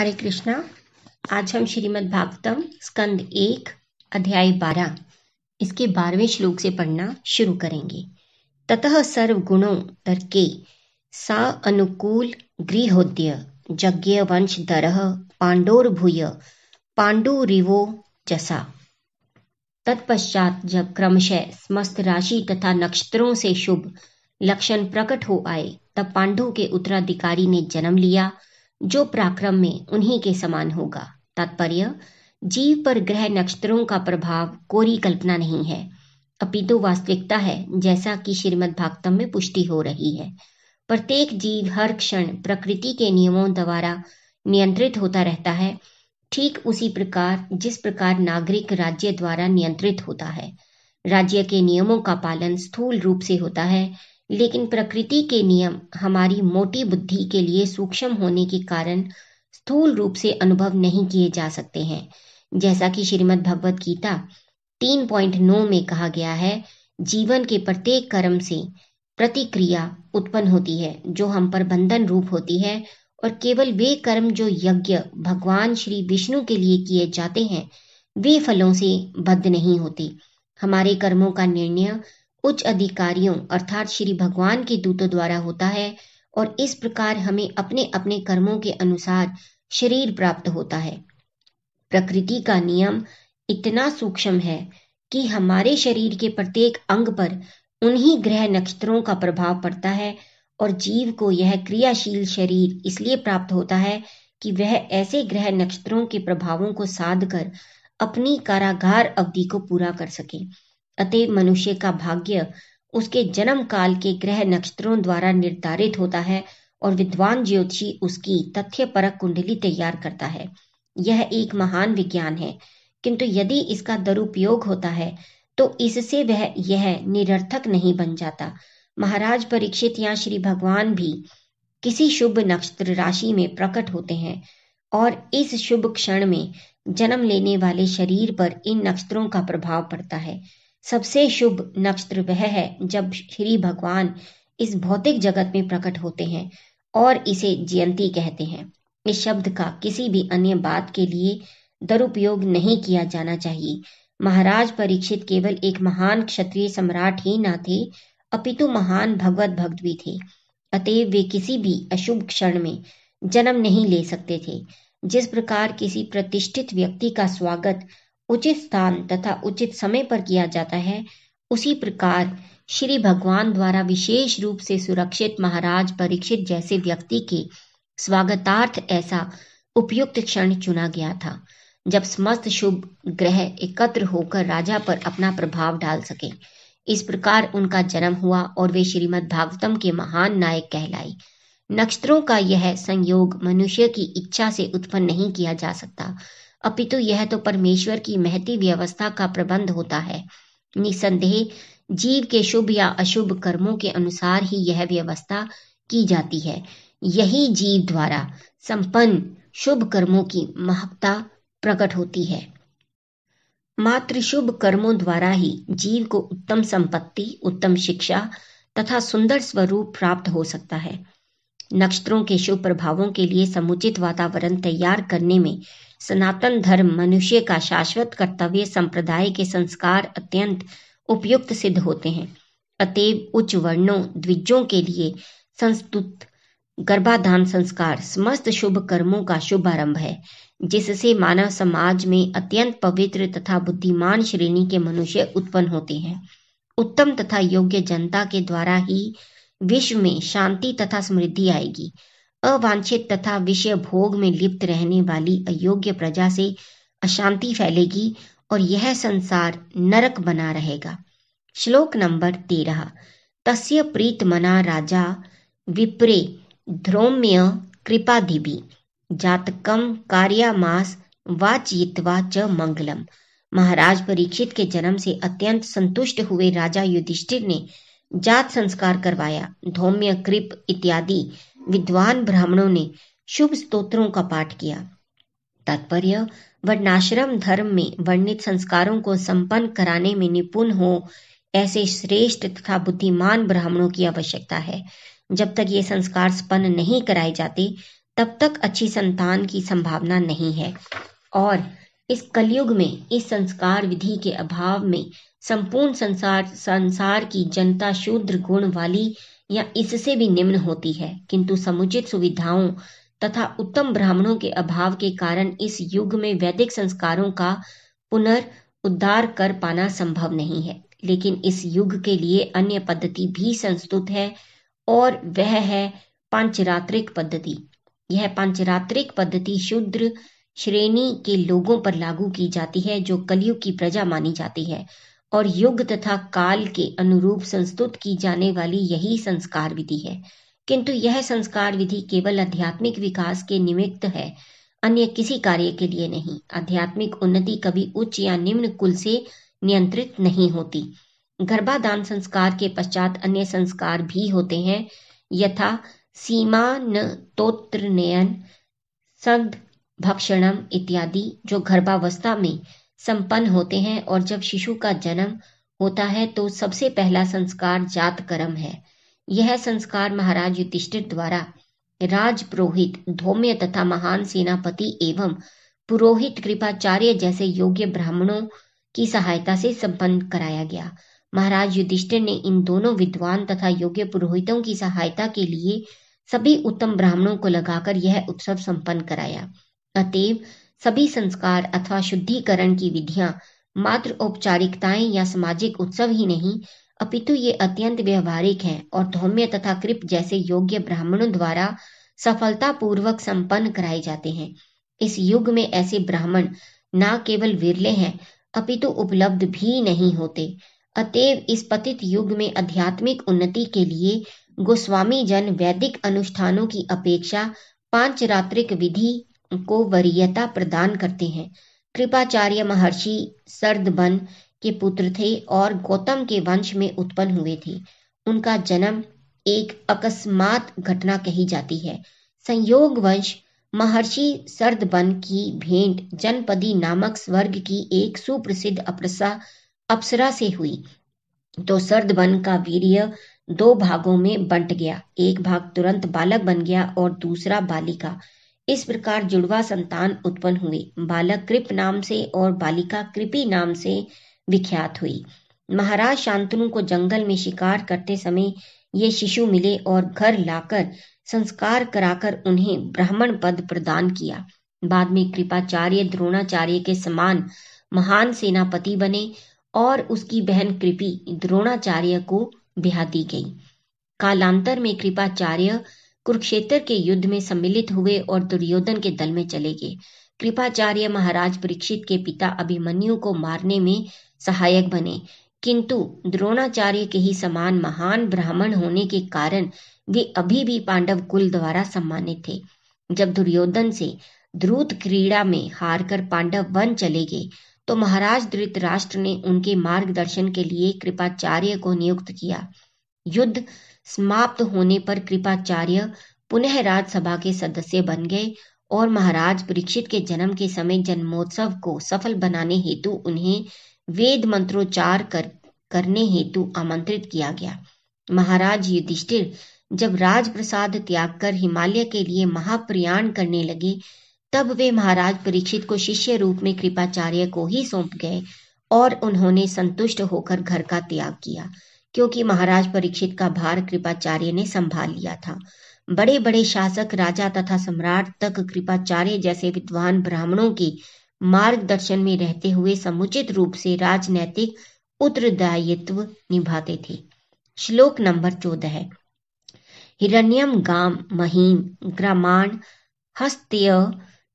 हरे कृष्णा आज हम श्रीमद् भागवतम स्कंद एक अध्याय बारह इसके बारहवें श्लोक से पढ़ना शुरू करेंगे ततः सर्व गुणों तरके सा अनुकूल गृहोद्य यज्ञ वंश दरह पांडोर भूय पांडु रिवो जसा तत्पश्चात जब क्रमशः समस्त राशि तथा नक्षत्रों से शुभ लक्षण प्रकट हो आए तब पांडु के उत्तराधिकारी ने जन्म लिया जो पराक्रम में उन्हीं के समान होगा तात्पर्य जीव पर ग्रह नक्षत्रों का प्रभाव कोरी कल्पना नहीं है अपितु वास्तविकता है जैसा कि श्रीमद भागतम में पुष्टि हो रही है प्रत्येक जीव हर क्षण प्रकृति के नियमों द्वारा नियंत्रित होता रहता है ठीक उसी प्रकार जिस प्रकार नागरिक राज्य द्वारा नियंत्रित होता है राज्य के नियमों का पालन स्थूल रूप से होता है लेकिन प्रकृति के नियम हमारी मोटी बुद्धि के लिए सूक्ष्म होने के कारण स्थूल रूप से अनुभव नहीं किए जा सकते हैं जैसा कि श्रीमद् भगवत गीता 3.9 में कहा गया है जीवन के प्रत्येक कर्म से प्रतिक्रिया उत्पन्न होती है जो हम पर बंधन रूप होती है और केवल वे कर्म जो यज्ञ भगवान श्री विष्णु के लिए किए जाते हैं वे फलों से बद्ध नहीं होते हमारे कर्मों का निर्णय उच्च अधिकारियों अर्थात श्री भगवान के दूतों द्वारा होता है और इस प्रकार हमें अपने अपने कर्मों के अनुसार शरीर प्राप्त होता है प्रकृति का नियम इतना सूक्ष्म है कि हमारे शरीर के प्रत्येक अंग पर उन्हीं ग्रह नक्षत्रों का प्रभाव पड़ता है और जीव को यह क्रियाशील शरीर इसलिए प्राप्त होता है कि वह ऐसे ग्रह नक्षत्रों के प्रभावों को साध कर अपनी कारागार अवधि को पूरा कर सके अतएव मनुष्य का भाग्य उसके जन्म काल के ग्रह नक्षत्रों द्वारा निर्धारित होता है और विद्वान ज्योतिषी उसकी तथ्य परक कुंडली तैयार करता है यह एक महान विज्ञान है किंतु यदि इसका दुरुपयोग होता है तो इससे वह यह निरर्थक नहीं बन जाता महाराज परीक्षित या श्री भगवान भी किसी शुभ नक्षत्र राशि में प्रकट होते हैं और इस शुभ क्षण में जन्म लेने वाले शरीर पर इन नक्षत्रों का प्रभाव पड़ता है सबसे शुभ नक्षत्र वह है जब श्री भगवान इस भौतिक जगत में प्रकट होते हैं और इसे जयंती कहते हैं इस शब्द का किसी भी अन्य बात के लिए दुरुपयोग नहीं किया जाना चाहिए महाराज परीक्षित केवल एक महान क्षत्रिय सम्राट ही ना थे अपितु महान भगवत भक्त भी थे अतएव वे किसी भी अशुभ क्षण में जन्म नहीं ले सकते थे जिस प्रकार किसी प्रतिष्ठित व्यक्ति का स्वागत उचित स्थान हम्म। तथा उचित समय पर किया जाता है उसी प्रकार श्री भगवान द्वारा विशेष रूप से सुरक्षित महाराज परीक्षित जैसे व्यक्ति के स्वागतार्थ ऐसा उपयुक्त क्षण चुना गया था जब समस्त शुभ ग्रह एकत्र होकर राजा पर अपना प्रभाव डाल सके इस प्रकार उनका जन्म हुआ और वे श्रीमद् भागवतम के महान नायक कहलाए नक्षत्रों का यह संयोग मनुष्य की इच्छा से उत्पन्न नहीं किया जा सकता अपितु यह तो परमेश्वर की महती व्यवस्था का प्रबंध होता है निसंदेह जीव के शुभ या अशुभ कर्मों के अनुसार ही यह व्यवस्था की जाती है यही जीव द्वारा संपन्न शुभ कर्मों की महत्ता प्रकट होती है मात्र शुभ कर्मों द्वारा ही जीव को उत्तम संपत्ति उत्तम शिक्षा तथा सुंदर स्वरूप प्राप्त हो सकता है नक्षत्रों के शुभ प्रभावों के लिए समुचित वातावरण तैयार करने में सनातन धर्म मनुष्य का शाश्वत कर्तव्य संप्रदाय के संस्कार अत्यंत उपयुक्त सिद्ध होते हैं अतएव उच्च वर्णों द्विजों के लिए संस्तुत गर्भाधान संस्कार समस्त शुभ कर्मों का शुभ आरंभ है जिससे मानव समाज में अत्यंत पवित्र तथा बुद्धिमान श्रेणी के मनुष्य उत्पन्न होते हैं उत्तम तथा योग्य जनता के द्वारा ही विश्व में शांति तथा समृद्धि आएगी अवांछित तथा विषय भोग में लिप्त रहने वाली अयोग्य प्रजा से अशांति फैलेगी और यह संसार नरक बना रहेगा श्लोक नंबर तेरह तस्य प्रीत मना राजा विप्रे ध्रोम्य कृपाधिबि जातकम कार्यामास वाचयित्वा च मंगलम महाराज परीक्षित के जन्म से अत्यंत संतुष्ट हुए राजा युधिष्ठिर ने जात संस्कार करवाया धौम्य कृप इत्यादि विद्वान ब्राह्मणों ने शुभ स्तोत्रों का पाठ किया तात्पर्य वर्णाश्रम धर्म में वर्णित संस्कारों को संपन्न कराने में निपुण हो ऐसे श्रेष्ठ तथा बुद्धिमान ब्राह्मणों की आवश्यकता है जब तक ये संस्कार स्पन्न नहीं कराए जाते तब तक अच्छी संतान की संभावना नहीं है और इस कलयुग में इस संस्कार विधि के अभाव में संपूर्ण संसार संसार की जनता शूद्र गुण वाली या इससे भी निम्न होती है किंतु समुचित सुविधाओं तथा उत्तम ब्राह्मणों के अभाव के कारण इस युग में वैदिक संस्कारों का उद्धार कर पाना संभव नहीं है लेकिन इस युग के लिए अन्य पद्धति भी संस्तुत है और वह है पंचरात्रिक पद्धति यह पंचरात्रिक पद्धति शूद्र श्रेणी के लोगों पर लागू की जाती है जो कलयुग की प्रजा मानी जाती है और युग तथा काल के अनुरूप संस्तुत की जाने वाली यही संस्कार विधि है किंतु यह संस्कार विधि केवल आध्यात्मिक विकास के निमित्त है अन्य किसी कार्य के लिए नहीं आध्यात्मिक उन्नति कभी उच्च या निम्न कुल से नियंत्रित नहीं होती गर्भाधान संस्कार के पश्चात अन्य संस्कार भी होते हैं यथा सीमान तोत्र नयन भक्षणम इत्यादि जो गर्भावस्था में संपन्न होते हैं और जब शिशु का जन्म होता है तो सबसे पहला संस्कार जात कर्म है यह संस्कार महाराज युधिष्ठिर द्वारा राज पुरोहित धौम्य तथा महान सेनापति एवं पुरोहित कृपाचार्य जैसे योग्य ब्राह्मणों की सहायता से संपन्न कराया गया महाराज युधिष्ठिर ने इन दोनों विद्वान तथा योग्य पुरोहितों की सहायता के लिए सभी उत्तम ब्राह्मणों को लगाकर यह उत्सव संपन्न कराया अतएव सभी संस्कार अथवा शुद्धिकरण की विधियां मात्र औपचारिकताएं या सामाजिक उत्सव ही नहीं अपितु ये अत्यंत व्यवहारिक हैं और धौम्य तथा कृप जैसे योग्य ब्राह्मणों द्वारा सफलतापूर्वक संपन्न कराए जाते हैं इस युग में ऐसे ब्राह्मण न केवल विरले हैं अपितु उपलब्ध भी नहीं होते अतएव इस पतित युग में आध्यात्मिक उन्नति के लिए गोस्वामी जन वैदिक अनुष्ठानों की अपेक्षा पांच रात्रिक विधि को वरीयता प्रदान करते हैं कृपाचार्य महर्षि सर्दबन के पुत्र थे और गौतम के वंश में उत्पन्न हुए थे उनका जन्म एक अकस्मात घटना कही जाती है वंश महर्षि सर्दबन की भेंट जनपदी नामक स्वर्ग की एक सुप्रसिद्ध अप्रसा अप्सरा से हुई तो सर्दबन का वीर्य दो भागों में बंट गया एक भाग तुरंत बालक बन गया और दूसरा बालिका इस प्रकार जुड़वा संतान उत्पन्न हुई बालक कृप नाम से और बालिका कृपी नाम से विख्यात हुई महाराज शांतनु को जंगल में शिकार करते समय ये शिशु मिले और घर लाकर संस्कार कराकर उन्हें ब्राह्मण पद प्रदान किया बाद में कृपाचार्य द्रोणाचार्य के समान महान सेनापति बने और उसकी बहन कृपी द्रोणाचार्य को ब्याह दी गई कालांतर में कृपाचार्य कुरुक्षेत्र के युद्ध में सम्मिलित हुए और दुर्योधन के दल में चले गए कृपाचार्य महाराज परीक्षित के पिता अभिमन्यु को मारने में सहायक बने किंतु द्रोणाचार्य के ही समान महान ब्राह्मण होने के कारण वे अभी भी पांडव कुल द्वारा सम्मानित थे जब दुर्योधन से द्रुत क्रीड़ा में हारकर पांडव वन चले गए तो महाराज धृतराष्ट्र ने उनके मार्गदर्शन के लिए कृपाचार्य को नियुक्त किया युद्ध समाप्त होने पर कृपाचार्य पुनः राज्यसभा के सदस्य बन गए और महाराज परीक्षित के जन्म के समय जन्मोत्सव को सफल बनाने हेतु उन्हें वेद मंत्रोच्चार कर, करने हेतु आमंत्रित किया गया महाराज युधिष्ठिर जब राजप्रसाद त्याग कर हिमालय के लिए महाप्रयाण करने लगे तब वे महाराज परीक्षित को शिष्य रूप में कृपाचार्य को ही सौंप गए और उन्होंने संतुष्ट होकर घर का त्याग किया क्योंकि महाराज परीक्षित का भार कृपाचार्य ने संभाल लिया था बड़े बड़े शासक राजा तथा सम्राट तक कृपाचार्य जैसे विद्वान ब्राह्मणों की मार्गदर्शन में रहते हुए समुचित रूप से राजनैतिक उत्तरदायित्व निभाते थे श्लोक नंबर चौदह है हिरण्यम गाम महीम ग्रामाण हस्त्य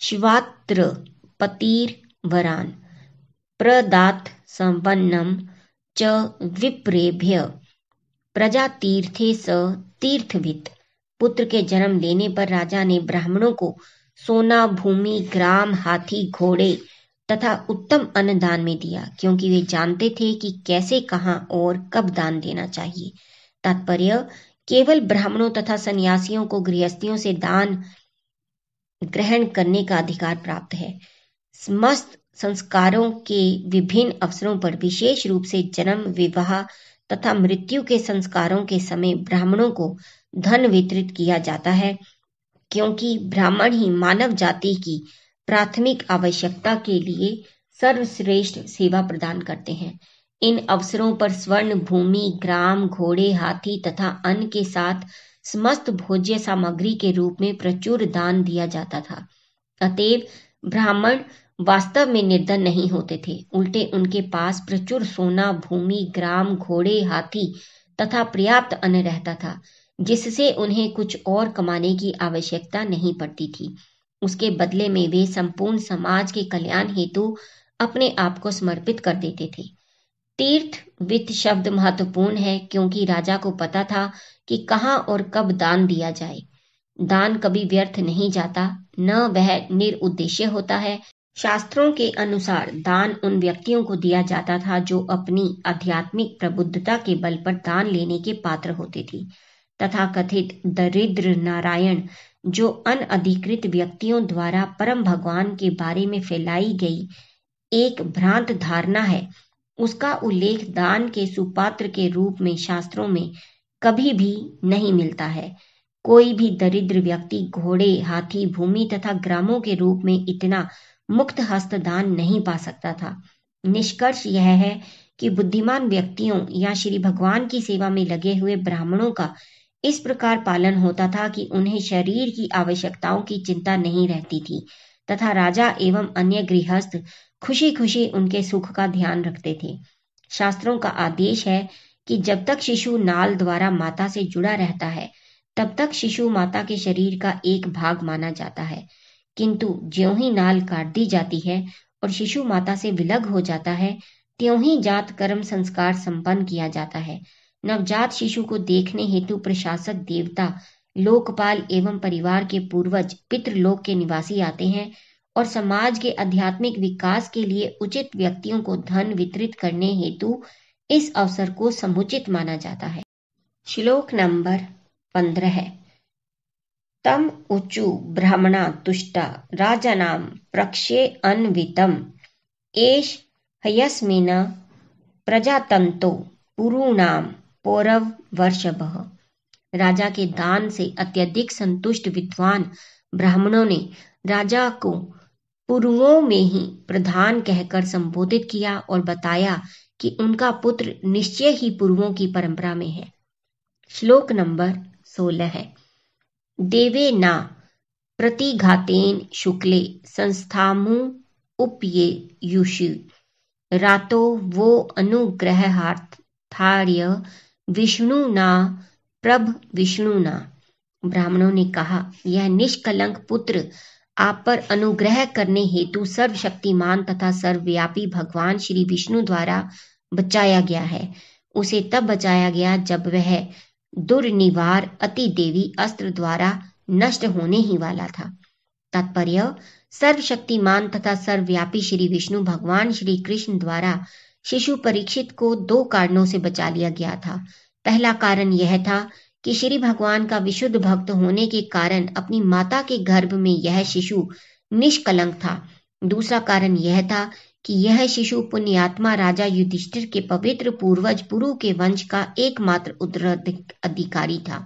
शिवात्र पतिर वरान प्रदात संपन्नम च विप्रेभ्य प्रजा तीर्थे स तीर्थवित पुत्र के जन्म लेने पर राजा ने ब्राह्मणों को सोना भूमि ग्राम हाथी घोड़े तथा उत्तम अन्न दान में दिया क्योंकि वे जानते थे कि कैसे कहाँ और कब दान देना चाहिए तात्पर्य केवल ब्राह्मणों तथा सन्यासियों को गृहस्थियों से दान ग्रहण करने का अधिकार प्राप्त है समस्त संस्कारों के विभिन्न अवसरों पर विशेष रूप से जन्म विवाह तथा मृत्यु के संस्कारों के समय ब्राह्मणों को धन वितरित किया जाता है क्योंकि ब्राह्मण ही मानव जाति की प्राथमिक आवश्यकता के लिए सर्वश्रेष्ठ सेवा प्रदान करते हैं इन अवसरों पर स्वर्ण भूमि ग्राम घोड़े हाथी तथा अन्न के साथ समस्त भोज्य सामग्री के रूप में प्रचुर दान दिया जाता था अतएव ब्राह्मण वास्तव में निर्धन नहीं होते थे उल्टे उनके पास प्रचुर सोना भूमि ग्राम घोड़े हाथी तथा पर्याप्त अन्न रहता था जिससे उन्हें कुछ और कमाने की आवश्यकता नहीं पड़ती थी उसके बदले में वे संपूर्ण समाज के कल्याण हेतु अपने आप को समर्पित कर देते थे तीर्थ वित्त शब्द महत्वपूर्ण है क्योंकि राजा को पता था कि कहाँ और कब दान दिया जाए दान कभी व्यर्थ नहीं जाता न वह निरुद्देश्य होता है शास्त्रों के अनुसार दान उन व्यक्तियों को दिया जाता था जो अपनी आध्यात्मिक प्रबुद्धता के बल पर दान लेने के पात्र होते थे तथा कथित दरिद्र नारायण जो अधिकृत व्यक्तियों द्वारा परम भगवान के बारे में फैलाई गई एक भ्रांत धारणा है उसका उल्लेख दान के सुपात्र के रूप में शास्त्रों में कभी भी नहीं मिलता है कोई भी दरिद्र व्यक्ति घोड़े हाथी भूमि तथा ग्रामों के रूप में इतना मुक्त हस्त दान नहीं पा सकता था निष्कर्ष यह है कि बुद्धिमान व्यक्तियों या श्री भगवान की सेवा में लगे हुए ब्राह्मणों का इस प्रकार पालन होता था कि उन्हें शरीर की आवश्यकताओं की चिंता नहीं रहती थी तथा राजा एवं अन्य गृहस्थ खुशी खुशी उनके सुख का ध्यान रखते थे शास्त्रों का आदेश है कि जब तक शिशु नाल द्वारा माता से जुड़ा रहता है तब तक शिशु माता के शरीर का एक भाग माना जाता है किंतु ज्यों ही नाल काट दी जाती है और शिशु माता से विलग हो जाता है त्यों ही जात कर्म संस्कार संपन्न किया जाता है नवजात शिशु को देखने हेतु प्रशासक देवता लोकपाल एवं परिवार के पूर्वज पितृलोक के निवासी आते हैं और समाज के आध्यात्मिक विकास के लिए उचित व्यक्तियों को धन वितरित करने हेतु इस अवसर को समुचित माना जाता है श्लोक नंबर पंद्रह तम उचु ब्राह्मणा तुष्टा राजानां प्रक्षे अन्वितम एष हयस्मिन प्रजातंतो पुरूणाम पौरव वर्षभ राजा के दान से अत्यधिक संतुष्ट विद्वान ब्राह्मणों ने राजा को पुरुवों में ही प्रधान कहकर संबोधित किया और बताया कि उनका पुत्र निश्चय ही पुरुवों की परंपरा में है श्लोक नंबर सोलह है देवे न प्रतिघातेन शुक्ले संस्थामु उपये युषि रातो वो अनुग्रहार्थार्य ना प्रभ ना ब्राह्मणों ने कहा यह निष्कलंक पुत्र आप पर अनुग्रह करने हेतु सर्वशक्तिमान तथा सर्वव्यापी भगवान श्री विष्णु द्वारा बचाया गया है उसे तब बचाया गया जब वह दुर्निवार अति देवी अस्त्र द्वारा नष्ट होने ही वाला था तात्पर्य सर्वशक्तिमान तथा सर्वव्यापी श्री विष्णु भगवान श्री कृष्ण द्वारा शिशु परीक्षित को दो कारणों से बचा लिया गया था पहला कारण यह था कि श्री भगवान का विशुद्ध भक्त होने के कारण अपनी माता के गर्भ में यह शिशु निष्कलंक था दूसरा कारण यह था कि यह शिशु पुण्यात्मा राजा युधिष्ठिर के पवित्र पूर्वज पुरु के वंश का एकमात्र अधिकारी था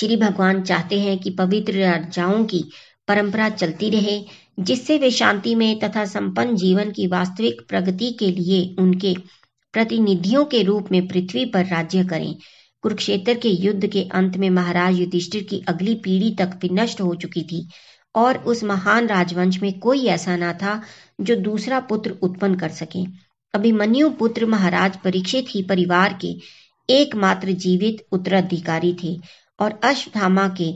श्री भगवान चाहते हैं कि पवित्र राजाओं की परंपरा चलती रहे जिससे वे शांति में तथा संपन्न जीवन की वास्तविक प्रगति के लिए उनके प्रतिनिधियों के रूप में पृथ्वी पर राज्य करें कुरुक्षेत्र के युद्ध के अंत में महाराज युधिष्ठिर की अगली पीढ़ी तक भी नष्ट हो चुकी थी और उस महान राजवंश में कोई ऐसा ना था जो दूसरा पुत्र उत्पन्न कर सके अभिमन्यु पुत्र महाराज परीक्षित ही परिवार के एकमात्र जीवित उत्तराधिकारी थे और अश्वधामा के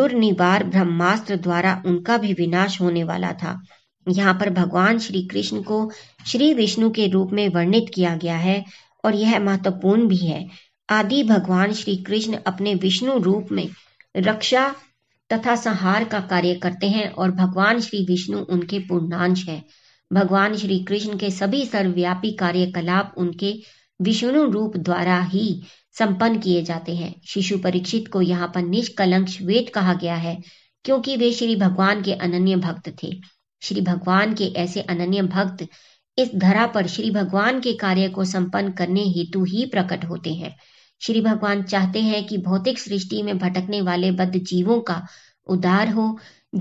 दुर्निवार ब्रह्मास्त्र द्वारा उनका भी विनाश होने वाला था यहाँ पर भगवान श्री कृष्ण को श्री विष्णु के रूप में वर्णित किया गया है और यह महत्वपूर्ण भी है आदि भगवान श्री कृष्ण अपने विष्णु रूप में रक्षा तथा संहार का कार्य करते हैं और भगवान श्री विष्णु उनके पूर्णांश है भगवान श्री कृष्ण के सभी सर्वव्यापी कार्यकलाप उनके विष्णु रूप द्वारा ही संपन्न किए जाते हैं शिशु परीक्षित को यहाँ पर निष्कलंक श्वेत कहा गया है क्योंकि वे श्री भगवान के अनन्य भक्त थे श्री भगवान के ऐसे अनन्य भक्त इस धरा पर श्री भगवान के कार्य को संपन्न करने हेतु ही प्रकट होते हैं श्री भगवान चाहते हैं कि भौतिक सृष्टि में भटकने वाले बद्ध जीवों का उदार हो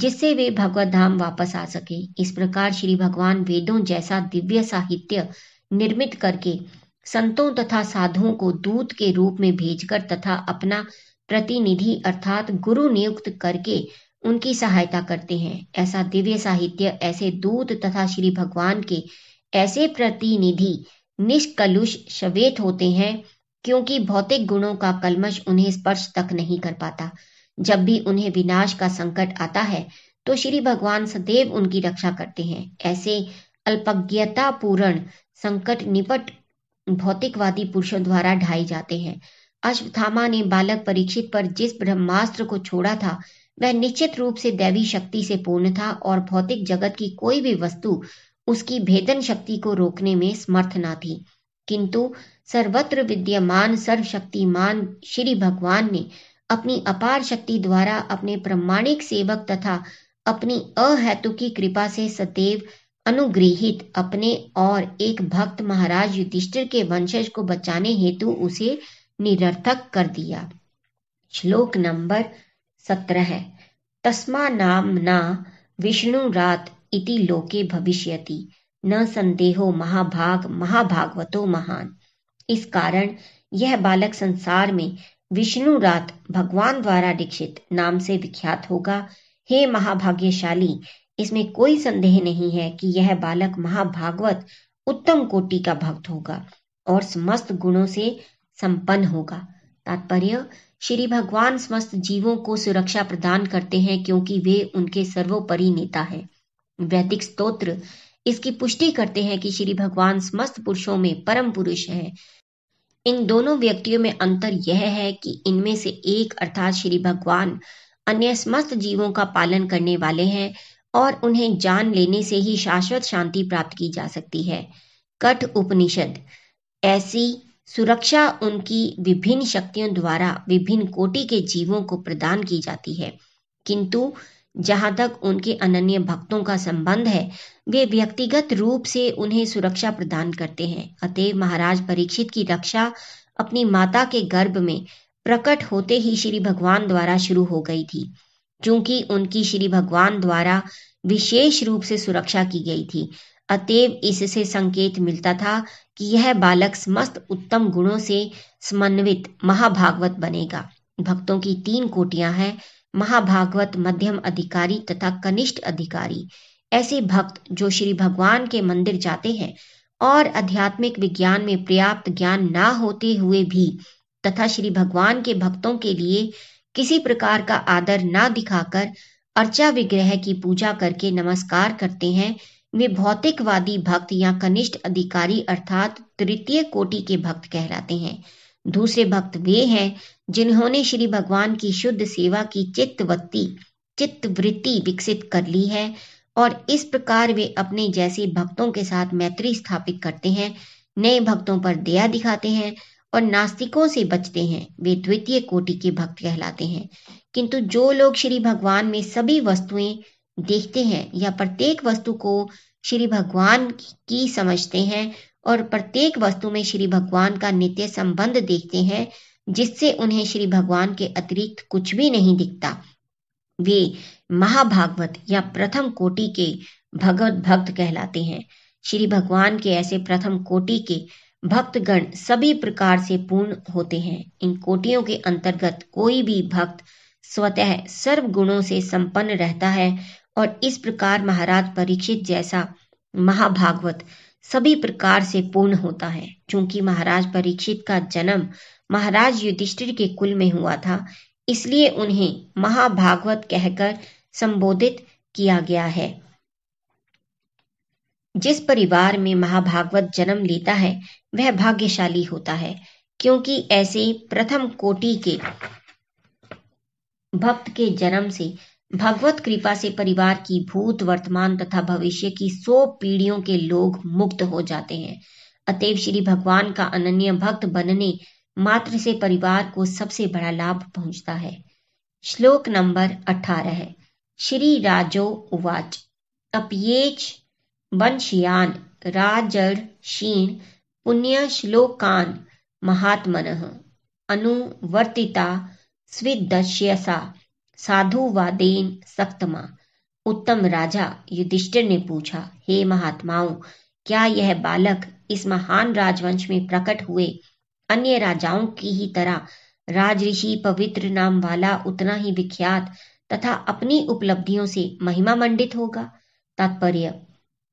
जिससे वे भगवत धाम वापस आ सके इस प्रकार श्री भगवान वेदों जैसा दिव्य साहित्य निर्मित करके संतों तथा साधुओं को दूत के रूप में भेजकर तथा अपना प्रतिनिधि अर्थात गुरु नियुक्त करके उनकी सहायता करते हैं ऐसा दिव्य साहित्य ऐसे दूत तथा श्री भगवान के ऐसे प्रतिनिधि निष्कलुष श्वेत होते हैं क्योंकि भौतिक गुणों का कलमश उन्हें स्पर्श तक नहीं कर पाता जब भी उन्हें विनाश का संकट आता है तो श्री भगवान सदैव उनकी रक्षा करते हैं ऐसे अल्पज्ञता पूर्ण संकट निपट भौतिकवादी पुरुषों द्वारा ढाए जाते हैं अश्वथामा ने बालक परीक्षित पर जिस ब्रह्मास्त्र को छोड़ा था वह निश्चित रूप से दैवी शक्ति से पूर्ण था और भौतिक जगत की कोई भी वस्तु उसकी भेदन शक्ति को रोकने में समर्थ ना थी किंतु सर्वत्र विद्यमान सर्वशक्तिमान श्री भगवान ने अपनी अपार शक्ति द्वारा अपने प्रमाणिक सेवक तथा अपनी अहेतु की कृपा से सदैव अनुग्रहित अपने और एक भक्त महाराज युधिष्ठिर के वंशज को बचाने हेतु उसे निरर्थक कर दिया श्लोक नंबर सत्रह तस्मा नाम ना रात इति लोके भविष्यति न संदेहो महाभाग महाभागवतो महान इस कारण यह बालक संसार में विष्णु रात भगवान द्वारा दीक्षित नाम से विख्यात होगा हे महाभाग्यशाली इसमें कोई संदेह नहीं है कि यह बालक महाभागवत उत्तम कोटि का भक्त होगा और समस्त गुणों से संपन्न होगा तात्पर्य श्री भगवान समस्त जीवों को सुरक्षा प्रदान करते हैं क्योंकि वे उनके सर्वोपरि नेता हैं वैदिक स्तोत्र इसकी पुष्टि करते हैं कि श्री भगवान समस्त पुरुषों में परम पुरुष है इन दोनों व्यक्तियों में अंतर यह है कि इनमें से एक अर्थात श्री भगवान अन्य समस्त जीवों का पालन करने वाले हैं और उन्हें जान लेने से ही शाश्वत शांति प्राप्त की जा सकती है कठ उपनिषद ऐसी सुरक्षा उनकी विभिन्न शक्तियों द्वारा विभिन्न कोटि के जीवों को प्रदान की जाती है किंतु जहां तक उनके अनन्य भक्तों का संबंध है वे व्यक्तिगत रूप से उन्हें सुरक्षा प्रदान करते हैं अतएव महाराज परीक्षित की रक्षा अपनी माता के गर्भ में प्रकट होते ही श्री भगवान द्वारा शुरू हो गई थी क्योंकि उनकी श्री भगवान द्वारा विशेष रूप से सुरक्षा की गई थी अतएव इससे संकेत मिलता था कि यह बालक समस्त उत्तम गुणों से समन्वित महाभागवत बनेगा भक्तों की तीन कोटियां हैं महाभागवत मध्यम अधिकारी तथा कनिष्ठ अधिकारी ऐसे भक्त जो श्री भगवान के मंदिर जाते हैं और आध्यात्मिक विज्ञान में पर्याप्त ज्ञान ना होते हुए भी तथा श्री भगवान के भक्तों के लिए किसी प्रकार का आदर ना दिखाकर अर्चा विग्रह की पूजा करके नमस्कार करते हैं वे भौतिकवादी भक्त या कनिष्ठ अधिकारी अर्थात तृतीय कोटि के भक्त कहलाते हैं दूसरे भक्त वे हैं जिन्होंने श्री भगवान की शुद्ध सेवा की चित्तवृत्ति चित्तवृत्ति विकसित कर ली है और इस प्रकार वे अपने जैसे भक्तों के साथ मैत्री स्थापित करते हैं नए भक्तों पर दया दिखाते हैं और नास्तिकों से बचते हैं वे द्वितीय कोटि के भक्त कहलाते हैं किंतु जो लोग श्री भगवान में सभी वस्तुएं देखते हैं या प्रत्येक वस्तु को श्री भगवान की समझते हैं और प्रत्येक वस्तु में श्री भगवान का नित्य संबंध देखते हैं जिससे उन्हें श्री भगवान के अतिरिक्त कुछ भी नहीं दिखता वे महाभागवत या प्रथम कोटि के भगवत भक्त कहलाते हैं श्री भगवान के ऐसे प्रथम कोटि के भक्तगण सभी प्रकार से पूर्ण होते हैं इन कोटियों के अंतर्गत कोई भी भक्त स्वतः सर्व गुणों से संपन्न रहता है और इस प्रकार महाराज परीक्षित जैसा महाभागवत सभी प्रकार से पूर्ण होता है क्योंकि महाराज परीक्षित का जन्म महाराज युधिष्ठिर के कुल में हुआ था इसलिए उन्हें महाभागवत कहकर संबोधित किया गया है जिस परिवार में महाभागवत जन्म लेता है वह भाग्यशाली होता है क्योंकि ऐसे प्रथम कोटि के भक्त के जन्म से भगवत कृपा से परिवार की भूत वर्तमान तथा भविष्य की सौ पीढ़ियों के लोग मुक्त हो जाते हैं अतएव श्री भगवान का अनन्य भक्त बनने मात्र से परिवार को सबसे बड़ा लाभ पहुंचता है श्लोक नंबर अठारह श्री राजो उवाच अपयेच वंशयान राजीण पुण्य श्लोकान महात्मन अनुवर्तिता स्विदश्यसा साधुवादेन सप्तमा उत्तम राजा युधिष्ठिर ने पूछा हे महात्माओं क्या यह बालक इस महान राजवंश में प्रकट हुए अन्य राजाओं की ही तरह राजऋषि पवित्र नाम वाला उतना ही विख्यात तथा अपनी उपलब्धियों से महिमा मंडित होगा तात्पर्य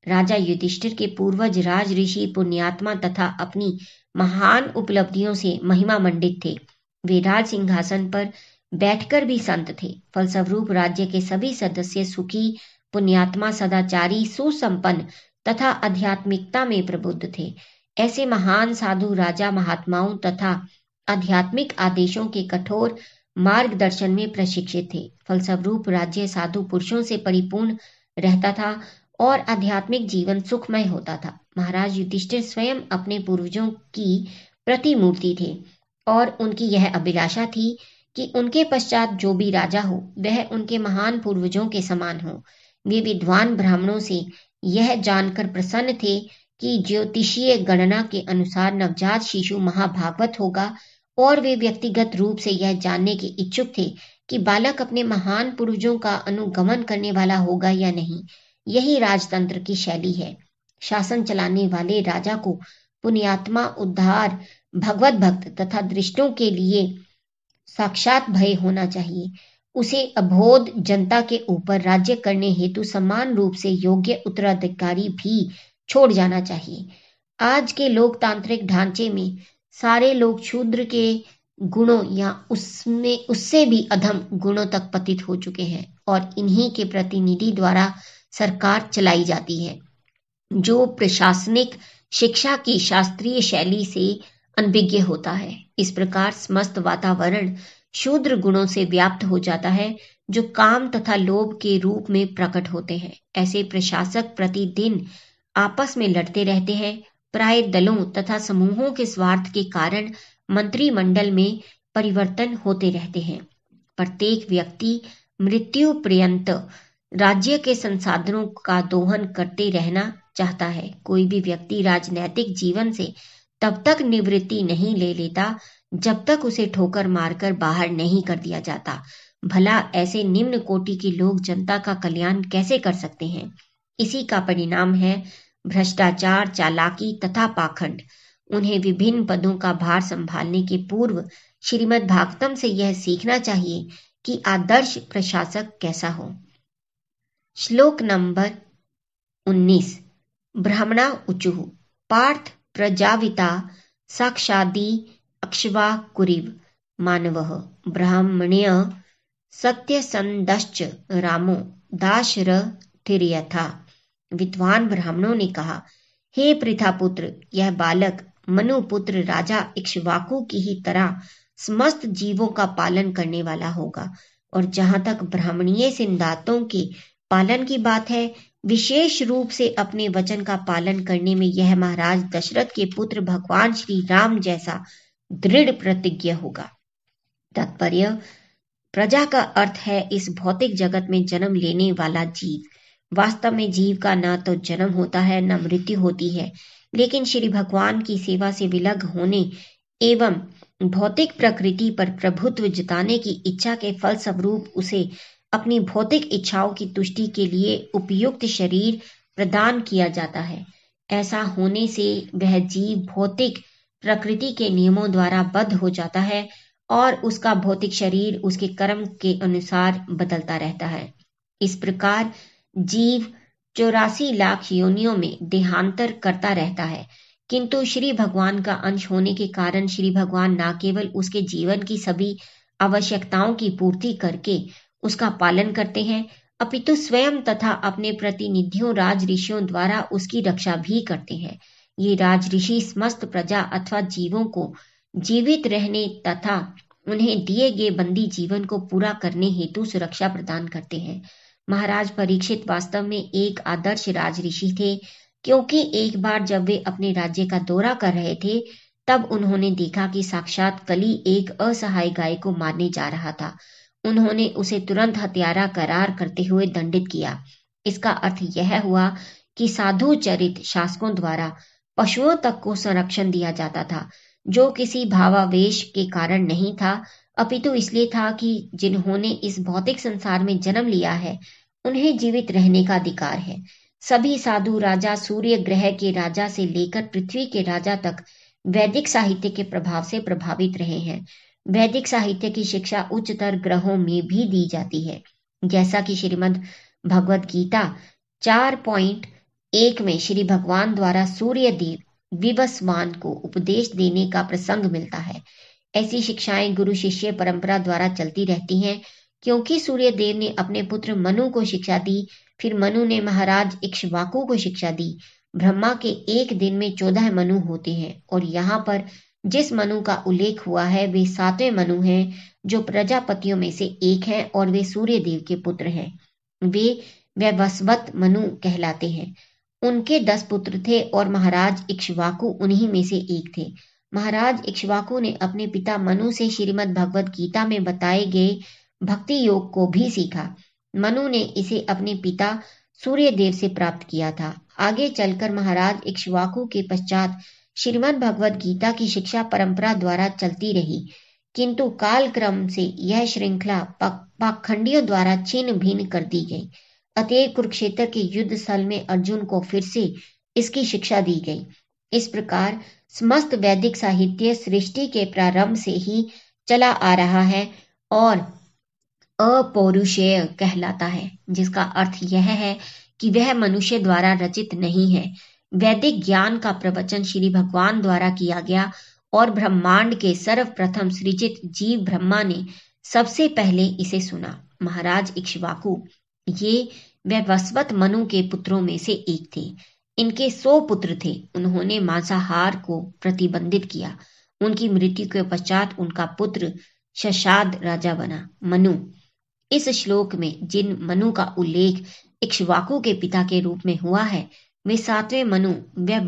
राजा युधिष्ठिर के पूर्वज राजऋषि पुण्यात्मा तथा अपनी महान उपलब्धियों से महिमा मंडित थे वे राज सिंहासन पर बैठकर भी संत थे फलस्वरूप राज्य के सभी सदस्य सुखी पुण्यात्मा सदाचारी सुसंपन्न तथा आध्यात्मिकता में प्रबुद्ध थे ऐसे महान साधु राजा महात्माओं तथा आध्यात्मिक आदेशों के कठोर मार्गदर्शन में प्रशिक्षित थे फलस्वरूप राज्य साधु पुरुषों से परिपूर्ण रहता था और आध्यात्मिक जीवन सुखमय होता था महाराज युधिष्ठिर स्वयं अपने पूर्वजों की प्रतिमूर्ति थे और उनकी यह अभिलाषा थी कि उनके पश्चात जो भी राजा हो वह उनके महान पूर्वजों के समान हो वे विद्वान ब्राह्मणों से यह जानकर प्रसन्न थे कि ज्योतिषीय गणना के अनुसार नवजात शिशु महाभागवत होगा और वे व्यक्तिगत रूप से यह जानने के इच्छुक थे कि बालक अपने महान पुरुषों का अनुगमन करने वाला होगा या नहीं यही राजतंत्र की शैली है शासन चलाने वाले राजा को पुण्यात्मा उद्धार भगवत भक्त तथा दृष्टों के लिए साक्षात भय होना चाहिए उसे अबोध जनता के ऊपर राज्य करने हेतु समान रूप से योग्य उत्तराधिकारी भी छोड़ जाना चाहिए आज के लोकतांत्रिक ढांचे में सारे लोग शूद्र के गुणों या उसमें उससे भी अधम गुणों तक पतित हो चुके हैं और इन्हीं के प्रतिनिधि द्वारा सरकार चलाई जाती है जो प्रशासनिक शिक्षा की शास्त्रीय शैली से अनभिज्ञ होता है इस प्रकार समस्त वातावरण शूद्र गुणों से व्याप्त हो जाता है जो काम तथा लोभ के रूप में प्रकट होते हैं ऐसे प्रशासक प्रतिदिन आपस में लड़ते रहते हैं प्राय दलों तथा समूहों के स्वार्थ के कारण मंत्रिमंडल में परिवर्तन होते रहते हैं प्रत्येक व्यक्ति मृत्यु पर्यंत राज्य के संसाधनों का दोहन करते रहना चाहता है कोई भी व्यक्ति राजनैतिक जीवन से तब तक निवृत्ति नहीं ले लेता जब तक उसे ठोकर मारकर बाहर नहीं कर दिया जाता भला ऐसे निम्न कोटि के लोग जनता का कल्याण कैसे कर सकते हैं इसी का परिणाम है भ्रष्टाचार चालाकी तथा पाखंड उन्हें विभिन्न पदों का भार संभालने के पूर्व श्रीमद भागतम से यह सीखना चाहिए कि आदर्श प्रशासक कैसा हो श्लोक नंबर 19 ब्राह्मणा उचुह पार्थ प्रजाविता साक्षादी अक्षवा कुरीव मानव ब्राह्मण्य सत्यसंदश्च रामो दाशरथिर्यथा विद्वान ब्राह्मणों ने कहा हे पुत्र यह बालक मनुपुत्र राजा इक्ष्वाकु की ही तरह समस्त जीवों का पालन करने वाला होगा और जहां तक ब्राह्मणीय सिद्धांतों के पालन की बात है विशेष रूप से अपने वचन का पालन करने में यह महाराज दशरथ के पुत्र भगवान श्री राम जैसा दृढ़ प्रतिज्ञ होगा तात्पर्य प्रजा का अर्थ है इस भौतिक जगत में जन्म लेने वाला जीव वास्तव में जीव का ना तो जन्म होता है ना मृत्यु होती है लेकिन श्री भगवान की सेवा से विलग होने एवं भौतिक प्रकृति पर प्रभुत्व जताने की इच्छा के फलस्वरूप उसे अपनी भौतिक इच्छाओं की तुष्टि के लिए उपयुक्त शरीर प्रदान किया जाता है ऐसा होने से वह जीव भौतिक प्रकृति के नियमों द्वारा बद्ध हो जाता है और उसका भौतिक शरीर उसके कर्म के अनुसार बदलता रहता है इस प्रकार जीव चौरासी लाख योनियों में देहांतर करता रहता है किंतु श्री भगवान का अंश होने के कारण श्री भगवान न केवल उसके जीवन की सभी आवश्यकताओं की पूर्ति करके उसका पालन करते हैं अपितु स्वयं तथा अपने प्रतिनिधियों राज ऋषियों द्वारा उसकी रक्षा भी करते हैं ये राज ऋषि समस्त प्रजा अथवा जीवों को जीवित रहने तथा उन्हें दिए गए बंदी जीवन को पूरा करने हेतु सुरक्षा प्रदान करते हैं महाराज परीक्षित वास्तव में एक आदर्श राज ऋषि थे क्योंकि एक बार जब वे अपने राज्य का दौरा कर रहे थे तब उन्होंने देखा कि साक्षात कली एक असहाय गाय को मारने जा रहा था उन्होंने उसे तुरंत हत्यारा करार करते हुए दंडित किया इसका अर्थ यह हुआ कि साधु चरित शासकों द्वारा पशुओं तक को संरक्षण दिया जाता था जो किसी भावावेश के कारण नहीं था अपितु तो इसलिए था कि जिन्होंने इस भौतिक संसार में जन्म लिया है उन्हें जीवित रहने का अधिकार है सभी साधु राजा सूर्य ग्रह के राजा से लेकर पृथ्वी के राजा तक वैदिक साहित्य के प्रभाव से प्रभावित रहे हैं वैदिक साहित्य की शिक्षा उच्चतर ग्रहों में भी दी जाती है जैसा कि श्रीमद् भगवद गीता चार पॉइंट एक में श्री भगवान द्वारा सूर्य देव विवस्वान को उपदेश देने का प्रसंग मिलता है ऐसी शिक्षाएं गुरु शिष्य परंपरा द्वारा चलती रहती हैं क्योंकि सूर्य देव ने अपने पुत्र मनु को शिक्षा दी फिर मनु ने महाराज इक्ष्वाकु को शिक्षा दी ब्रह्मा के एक दिन में चौदह मनु होते हैं और यहाँ पर जिस मनु का उल्लेख हुआ है वे सातवें मनु हैं जो प्रजापतियों में से एक हैं और वे सूर्य देव के पुत्र हैं वे व्यवस्वत मनु कहलाते हैं उनके दस पुत्र थे और महाराज इक्ष्वाकु उन्हीं में से एक थे महाराज इक्ष्वाकु ने अपने पिता मनु से श्रीमद् भगवत गीता में बताए गए भक्ति योग को भी सीखा मनु ने इसे अपने पिता सूर्य देव से प्राप्त किया था आगे चलकर महाराज इक्ष्वाकु के पश्चात श्रीमद् भगवत गीता की शिक्षा परंपरा द्वारा चलती रही किंतु काल क्रम से यह श्रृंखला पाखंडियों द्वारा छिन्न भिन्न कर दी गई अतएव कुरुक्षेत्र के युद्ध स्थल में अर्जुन को फिर से इसकी शिक्षा दी गई इस प्रकार समस्त वैदिक साहित्य सृष्टि के प्रारंभ से ही चला आ रहा है और अपौरुषेय कहलाता है जिसका अर्थ यह है कि वह मनुष्य द्वारा रचित नहीं है वैदिक ज्ञान का प्रवचन श्री भगवान द्वारा किया गया और ब्रह्मांड के सर्वप्रथम सृजित जीव ब्रह्मा ने सबसे पहले इसे सुना महाराज इक्ष्वाकु ये वस्वत मनु के पुत्रों में से एक थे इनके सौ पुत्र थे उन्होंने मांसाहार को प्रतिबंधित किया उनकी मृत्यु के पश्चात उनका पुत्र शशाद राजा बना मनु इस श्लोक में जिन मनु का उल्लेख इक्ष्वाकु के पिता के रूप में हुआ है वे सातवें मनु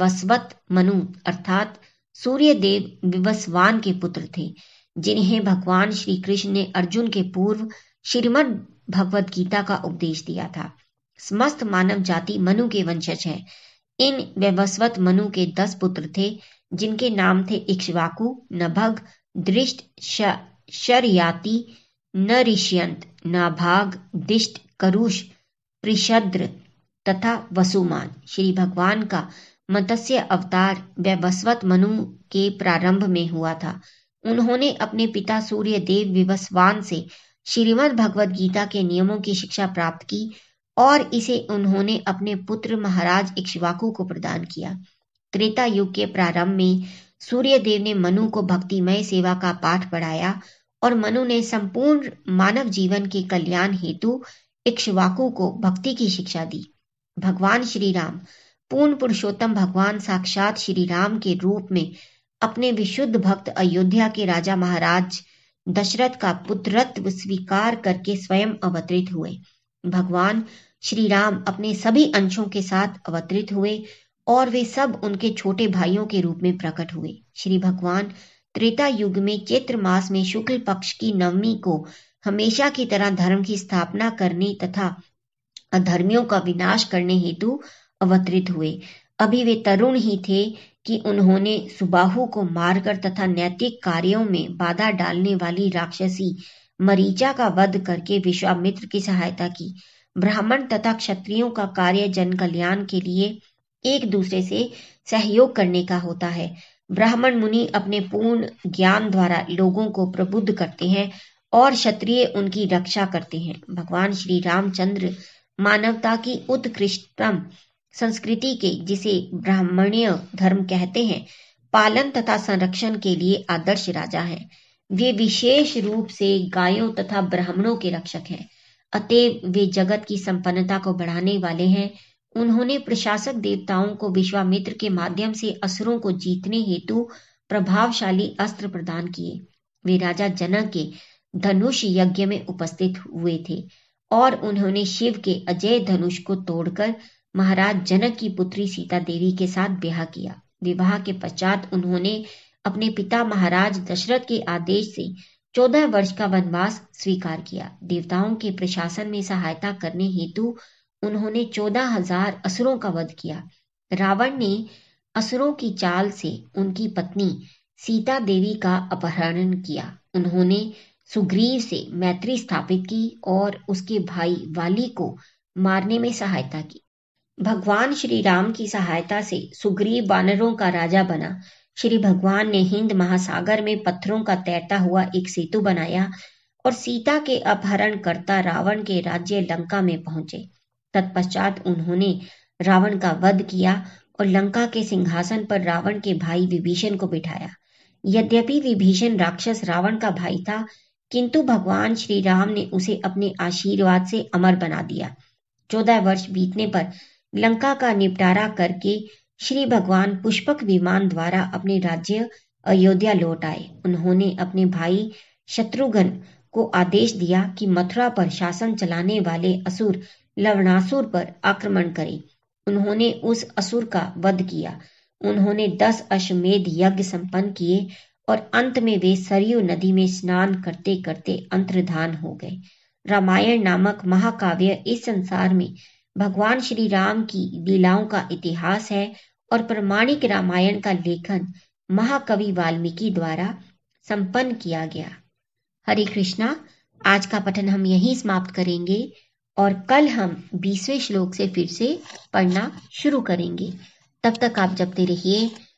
वसवत मनु अर्थात सूर्य देव विवस्वान के पुत्र थे जिन्हें भगवान श्री कृष्ण ने अर्जुन के पूर्व श्रीमद भगवत गीता का उपदेश दिया था समस्त मानव जाति मनु के वंशज हैं इन व्यवस्वत मनु के दस पुत्र थे जिनके नाम थे इक्ष्वाकु नभग दृष्ट शर्याति नरिष्यंत नाभाग दिष्ट करुष प्रिशद्र तथा वसुमान श्री भगवान का मत्स्य अवतार वसवत मनु के प्रारंभ में हुआ था उन्होंने अपने पिता सूर्य देव विवस्वान से श्रीमद भगवद गीता के नियमों की शिक्षा प्राप्त की और इसे उन्होंने अपने पुत्र महाराज इक्ष्वाकु को प्रदान किया त्रेता युग के प्रारंभ में सूर्य देव ने मनु को भक्तिमय सेवा का पाठ पढ़ाया और मनु ने संपूर्ण मानव जीवन के कल्याण हेतु इक्ष्वाकु को भक्ति की शिक्षा दी भगवान श्री राम पूर्ण पुरुषोत्तम भगवान साक्षात श्री राम के रूप में अपने विशुद्ध भक्त अयोध्या के राजा महाराज दशरथ का पुत्रत्व स्वीकार करके स्वयं अवतरित हुए भगवान श्री राम अपने सभी अंशों के साथ अवतरित हुए और वे सब उनके छोटे भाइयों के रूप में प्रकट हुए श्री भगवान त्रेता युग में चैत्र मास में शुक्ल पक्ष की नवमी को हमेशा की तरह धर्म की स्थापना करने तथा अधर्मियों का विनाश करने हेतु अवतरित हुए अभी वे तरुण ही थे कि उन्होंने सुबाहु को मारकर तथा नैतिक कार्यों में बाधा डालने वाली राक्षसी मरीचा का वध करके विश्वामित्र की सहायता की ब्राह्मण तथा क्षत्रियों का कार्य जन कल्याण के लिए एक दूसरे से सहयोग करने का होता है ब्राह्मण मुनि अपने पूर्ण ज्ञान द्वारा लोगों को प्रबुद्ध करते हैं और क्षत्रिय उनकी रक्षा करते हैं भगवान श्री रामचंद्र मानवता की उत्कृष्टतम संस्कृति के जिसे ब्राह्मणीय धर्म कहते हैं पालन तथा संरक्षण के लिए आदर्श राजा है वे विशेष रूप से गायों तथा ब्राह्मणों के रक्षक हैं अतएव वे जगत की संपन्नता को बढ़ाने वाले हैं उन्होंने प्रशासक देवताओं को विश्वामित्र के माध्यम से असुरों को जीतने हेतु प्रभावशाली अस्त्र प्रदान किए वे राजा जनक के धनुष यज्ञ में उपस्थित हुए थे और उन्होंने शिव के अजय धनुष को तोड़कर महाराज जनक की पुत्री सीता देवी के साथ ब्याह किया विवाह के पश्चात उन्होंने अपने पिता महाराज दशरथ के आदेश से चौदह वर्ष का वनवास स्वीकार किया देवताओं के प्रशासन में सहायता करने हेतु उन्होंने चौदह हजार असुरों का वध किया रावण ने असुरों की चाल से उनकी पत्नी सीता देवी का अपहरण किया उन्होंने सुग्रीव से मैत्री स्थापित की और उसके भाई वाली को मारने में सहायता की भगवान श्री राम की सहायता से सुग्रीव बानरों का राजा बना श्री भगवान ने हिंद महासागर में पत्थरों का तैरता हुआ एक सेतु बनाया और सीता के अपहरण करता रावण के राज्य लंका में पहुंचे तत्पश्चात उन्होंने रावण का वध किया और लंका के सिंहासन पर रावण के भाई विभीषण को बिठाया यद्यपि विभीषण राक्षस रावण का भाई था किंतु भगवान श्री राम ने उसे अपने आशीर्वाद से अमर बना दिया चौदह वर्ष बीतने पर लंका का निपटारा करके श्री भगवान पुष्पक विमान द्वारा अपने राज्य अयोध्या लौट आए उन्होंने अपने भाई शत्रुघ्न को आदेश दिया कि मथुरा पर शासन चलाने वाले असुर लवणासुर पर आक्रमण करें उन्होंने उस असुर का वध किया उन्होंने दस अश्वमेध यज्ञ संपन्न किए और अंत में वे सरयू नदी में स्नान करते करते अंतर्धान हो गए रामायण नामक महाकाव्य इस संसार में भगवान श्री राम की लीलाओं का इतिहास है और प्रमाणिक रामायण का लेखन महाकवि वाल्मीकि द्वारा संपन्न किया गया हरे कृष्णा आज का पठन हम यहीं समाप्त करेंगे और कल हम बीसवें श्लोक से फिर से पढ़ना शुरू करेंगे तब तक आप जपते रहिए